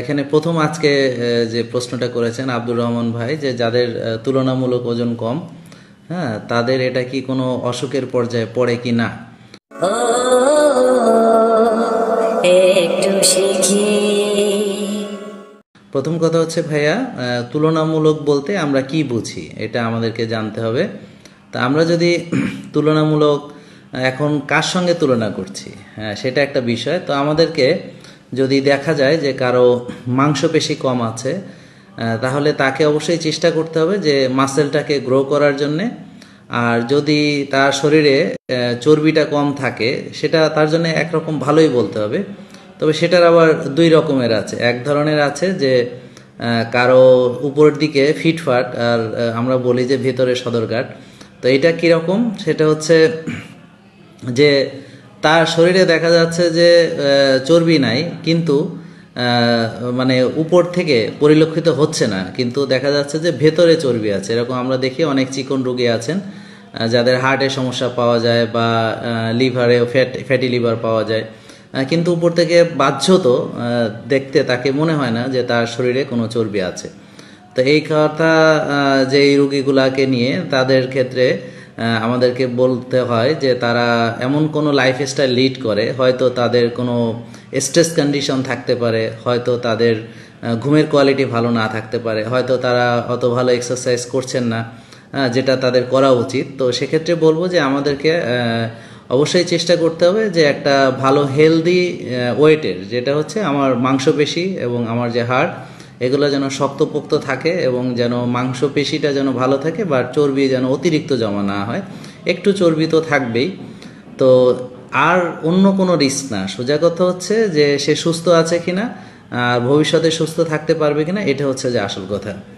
এখানে প্রথম আজকে যে প্রশ্নটা করেছেন আব্দুর রহমান ভাই যে যাদের তুলনামূলক ওজন কম হ্যাঁ তাদের এটা কি কোনো অসুখের পর্যায়ে পড়ে কি না প্রথম কথা হচ্ছে ভাইয়া তুলনামূলক বলতে আমরা কি বুঝি এটা আমাদেরকে জানতে হবে তা আমরা যদি তুলনামূলক এখন কার সঙ্গে তুলনা করছি হ্যাঁ সেটা একটা বিষয় তো আমাদেরকে যদি দেখা যায় যে কারো মাংসপেশি কম আছে তাহলে তাকে অবশ্যই চেষ্টা করতে হবে যে মাসেলটাকে গ্রো করার জন্যে আর যদি তার শরীরে চর্বিটা কম থাকে সেটা তার জন্য একরকম ভালোই বলতে হবে তবে সেটার আবার দুই রকমের আছে এক ধরনের আছে যে কারো উপরের দিকে ফিটফাট আর আমরা বলি যে ভেতরে সদরঘাট তো এটা কীরকম সেটা হচ্ছে যে তার শরীরে দেখা যাচ্ছে যে চর্বি নাই কিন্তু মানে উপর থেকে পরিলক্ষিত হচ্ছে না কিন্তু দেখা যাচ্ছে যে ভেতরে চর্বি আছে এরকম আমরা দেখি অনেক চিকন রুগী আছেন যাদের হার্টে সমস্যা পাওয়া যায় বা লিভারে ফ্যাট ফ্যাটি লিভার পাওয়া যায় কিন্তু উপর থেকে তো দেখতে তাকে মনে হয় না যে তার শরীরে কোনো চর্বি আছে তো এই কথা যে এই রুগীগুলাকে নিয়ে তাদের ক্ষেত্রে আমাদেরকে বলতে হয় যে তারা এমন কোনো স্টাইল লিড করে হয়তো তাদের কোনো স্ট্রেস কন্ডিশন থাকতে পারে হয়তো তাদের ঘুমের কোয়ালিটি ভালো না থাকতে পারে হয়তো তারা অত ভালো এক্সারসাইজ করছেন না যেটা তাদের করা উচিত তো সেক্ষেত্রে বলবো যে আমাদেরকে অবশ্যই চেষ্টা করতে হবে যে একটা ভালো হেলদি ওয়েটের যেটা হচ্ছে আমার পেশি এবং আমার যে হাড় এগুলো যেন শক্তপোক্ত থাকে এবং যেন মাংসপেশিটা যেন ভালো থাকে বা চর্বি যেন অতিরিক্ত জমা না হয় একটু চর্বি তো থাকবেই তো আর অন্য কোনো রিস্ক না সোজা কথা হচ্ছে যে সে সুস্থ আছে কিনা আর ভবিষ্যতে সুস্থ থাকতে পারবে কিনা এটা হচ্ছে যে আসল কথা